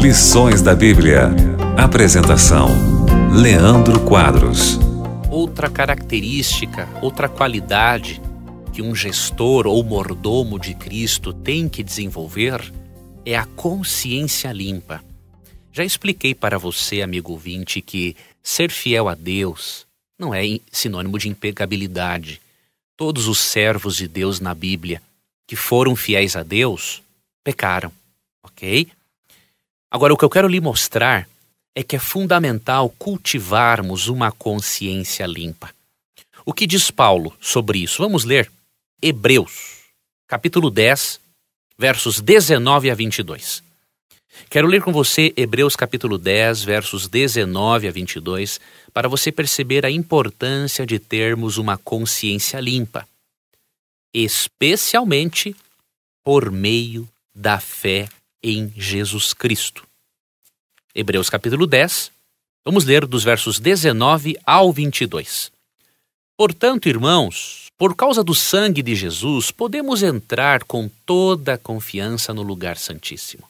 Lições da Bíblia. Apresentação: Leandro Quadros. Outra característica, outra qualidade que um gestor ou mordomo de Cristo tem que desenvolver é a consciência limpa. Já expliquei para você, amigo ouvinte, que ser fiel a Deus não é sinônimo de impecabilidade. Todos os servos de Deus na Bíblia que foram fiéis a Deus pecaram, ok? Agora, o que eu quero lhe mostrar é que é fundamental cultivarmos uma consciência limpa. O que diz Paulo sobre isso? Vamos ler Hebreus, capítulo 10, versos 19 a 22. Quero ler com você Hebreus capítulo 10, versos 19 a 22, para você perceber a importância de termos uma consciência limpa especialmente por meio da fé em Jesus Cristo. Hebreus capítulo 10, vamos ler dos versos 19 ao 22. Portanto, irmãos, por causa do sangue de Jesus, podemos entrar com toda a confiança no lugar santíssimo.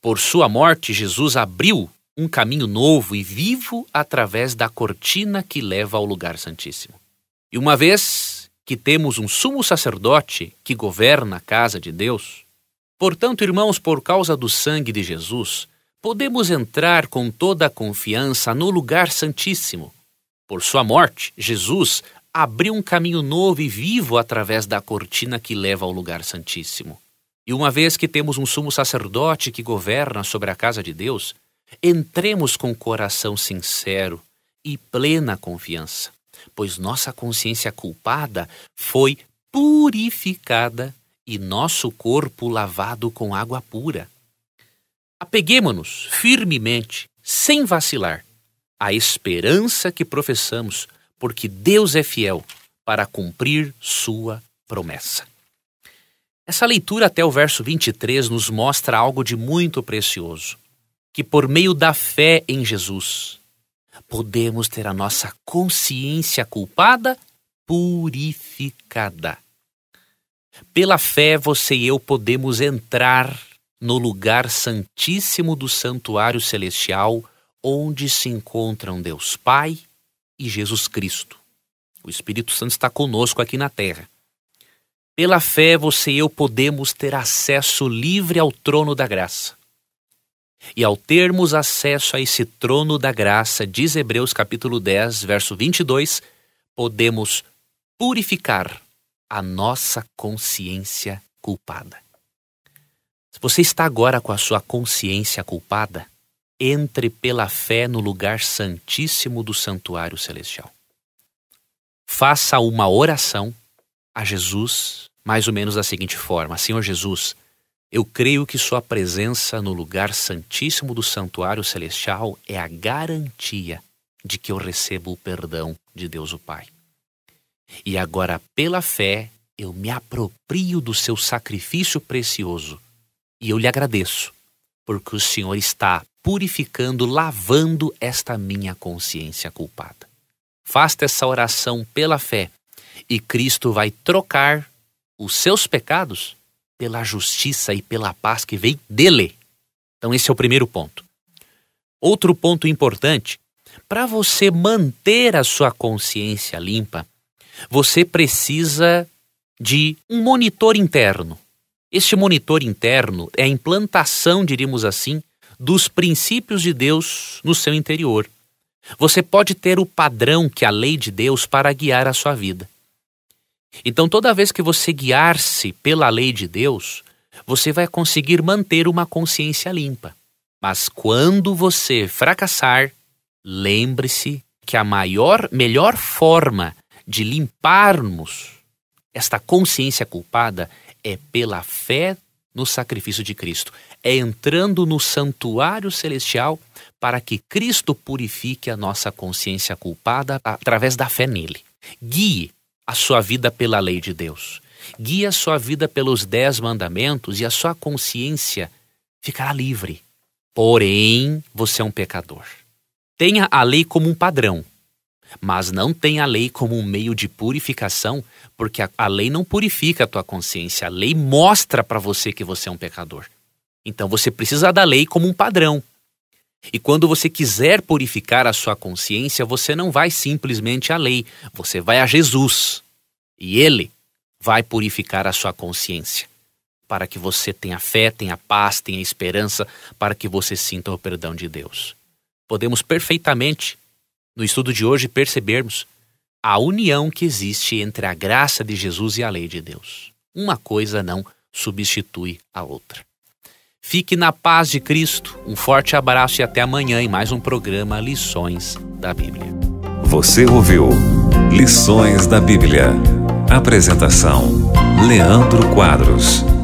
Por sua morte, Jesus abriu um caminho novo e vivo através da cortina que leva ao lugar santíssimo. E uma vez que temos um sumo sacerdote que governa a casa de Deus? Portanto, irmãos, por causa do sangue de Jesus, podemos entrar com toda a confiança no lugar santíssimo. Por sua morte, Jesus abriu um caminho novo e vivo através da cortina que leva ao lugar santíssimo. E uma vez que temos um sumo sacerdote que governa sobre a casa de Deus, entremos com coração sincero e plena confiança pois nossa consciência culpada foi purificada e nosso corpo lavado com água pura. Apeguemo-nos firmemente, sem vacilar, à esperança que professamos, porque Deus é fiel para cumprir sua promessa. Essa leitura até o verso 23 nos mostra algo de muito precioso: que por meio da fé em Jesus, podemos ter a nossa consciência culpada purificada. Pela fé, você e eu podemos entrar no lugar santíssimo do santuário celestial, onde se encontram Deus Pai e Jesus Cristo. O Espírito Santo está conosco aqui na terra. Pela fé, você e eu podemos ter acesso livre ao trono da graça. E ao termos acesso a esse trono da graça, diz Hebreus capítulo 10, verso 22, podemos purificar a nossa consciência culpada. Se você está agora com a sua consciência culpada, entre pela fé no lugar santíssimo do santuário celestial. Faça uma oração a Jesus, mais ou menos da seguinte forma: Senhor Jesus, eu creio que Sua presença no lugar santíssimo do santuário celestial é a garantia de que eu recebo o perdão de Deus o Pai. E agora, pela fé, eu me aproprio do seu sacrifício precioso e eu lhe agradeço, porque o Senhor está purificando, lavando esta minha consciência culpada. Faça essa oração pela fé e Cristo vai trocar os seus pecados pela justiça e pela paz que vem dele. Então, esse é o primeiro ponto. Outro ponto importante: para você manter a sua consciência limpa, você precisa de um monitor interno. Este monitor interno é a implantação, diríamos assim, dos princípios de Deus no seu interior. Você pode ter o padrão que a lei de Deus para guiar a sua vida. Então, toda vez que você guiar-se pela lei de Deus, você vai conseguir manter uma consciência limpa. Mas quando você fracassar, lembre-se que a maior, melhor forma de limparmos esta consciência culpada é pela fé no sacrifício de Cristo, é entrando no santuário celestial para que Cristo purifique a nossa consciência culpada através da fé nele. Guie a sua vida pela lei de Deus. Guia a sua vida pelos dez mandamentos e a sua consciência ficará livre. Porém, você é um pecador. Tenha a lei como um padrão, mas não tenha a lei como um meio de purificação, porque a, lei não purifica a tua consciência, a lei mostra para você que você é um pecador. Então você precisa da lei como um padrão, e quando você quiser purificar a sua consciência, você não vai simplesmente à lei, você vai a Jesus. E ele vai purificar a sua consciência, para que você tenha fé, tenha paz, tenha esperança, para que você sinta o perdão de Deus. Podemos perfeitamente, no estudo de hoje, percebermos a união que existe entre a graça de Jesus e a lei de Deus. Uma coisa não substitui a outra. Fique na paz de Cristo. Um forte abraço e até amanhã em mais um programa Lições da Bíblia. Você ouviu Lições da Bíblia. Apresentação: Leandro Quadros.